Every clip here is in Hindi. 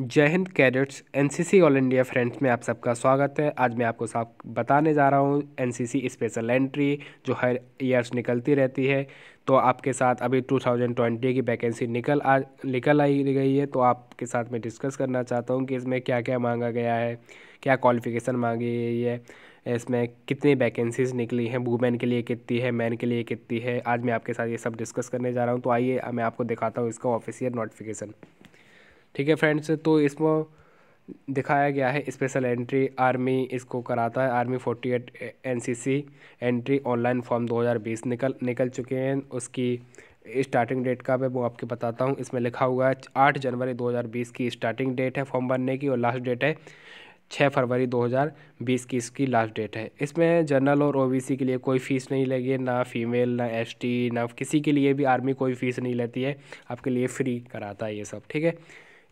जय हिंद cadets NCC all India friends में आप सबका स्वागत है आज मैं आपको साफ बताने जा रहा हूँ एनसीसी स्पेशल एंट्री जो हर ईयर्स निकलती रहती है तो आपके साथ अभी 2020 की वैकेंसी निकल आ निकल आई गई है तो आपके साथ मैं डिस्कस करना चाहता हूँ कि इसमें क्या क्या मांगा गया है क्या क्वालिफिकेशन मांगी गई है इसमें कितनी वैकेंसीज निकली हैं वुमेन के लिए कितनी है मैन के लिए कितनी है आज मैं आपके साथ ये सब डिस्कस करने जा रहा हूँ तो आइए मैं आपको दिखाता हूँ इसका ऑफिशियल नोटिफिकेशन ठीक है फ्रेंड्स तो इसमें दिखाया गया है स्पेशल एंट्री आर्मी इसको कराता है army forty eight N entry online form 2020 निकल निकल चुके हैं उसकी स्टार्टिंग डेट का मैं वो आपके बताता हूँ इसमें लिखा हुआ है आठ जनवरी 2020 की स्टार्टिंग डेट है फॉर्म भरने की और लास्ट डेट है छः फरवरी 2020 की इसकी लास्ट डेट है इसमें जनरल और ओबीसी के लिए कोई फ़ीस नहीं लगी ना फीमेल ना एसटी ना किसी के लिए भी आर्मी कोई फ़ीस नहीं लेती है आपके लिए फ्री कराता है ये सब ठीक है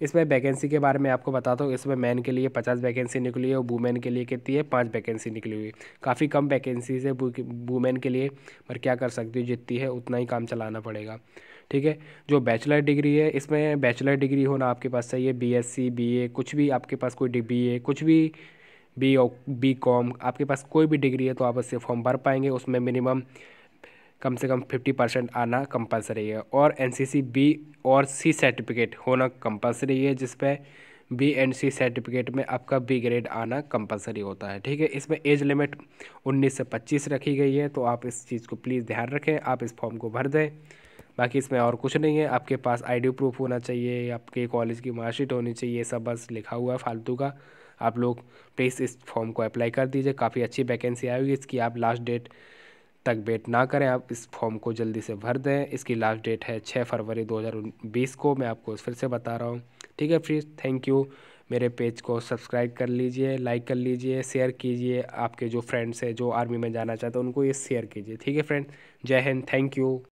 इसमें वैकेंसी के बारे में आपको बताता हूँ इसमें मैन के लिए पचास वैकेंसी निकली है और वुमेन के लिए कितनी है पाँच वैकेंसी निकली हुई है काफ़ी कम वैकेंसीज है वुमेन के लिए पर क्या कर सकती हूँ जितनी है उतना ही काम चलाना पड़ेगा ठीक है जो बैचलर डिग्री है इसमें बैचलर डिग्री होना आपके पास चाहिए B S C B A कुछ भी आपके पास कोई बी ए कुछ भी बी बी कॉम आपके पास कोई भी डिग्री है तो आप उससे फॉर्म भर पाएंगे उसमें मिनिमम कम से कम फिफ्टी परसेंट आना कंपलसरी है और एन सी सी बी और सी सर्टिफिकेट होना कंपलसरी है जिस पर बी एंड सी सर्टिफिकेट में आपका बी ग्रेड आना कंपलसरी होता है ठीक है इसमें एज लिमिट उन्नीस से पच्चीस रखी गई है तो आप इस चीज़ को प्लीज़ ध्यान रखें आप इस फॉर्म को भर दें बाकी इसमें और कुछ नहीं है आपके पास आईडी प्रूफ होना चाहिए आपके कॉलेज की मार्कशीट होनी चाहिए सब बस लिखा हुआ है फालतू का आप लोग प्लीज़ इस फॉर्म को अप्लाई कर दीजिए काफ़ी अच्छी वैकेंसी आएगी इसकी आप लास्ट डेट तक वेट ना करें आप इस फॉर्म को जल्दी से भर दें इसकी लास्ट डेट है छः फरवरी बीस को मैं आपको फिर से बता रहा हूँ ठीक है फ्री थैंक यू मेरे पेज को सब्सक्राइब कर लीजिए लाइक कर लीजिए शेयर कीजिए आपके जो फ्रेंड्स हैं जो आर्मी में जाना चाहते हैं उनको ये शेयर कीजिए ठीक है फ्रेंड जय हिंद थैंक यू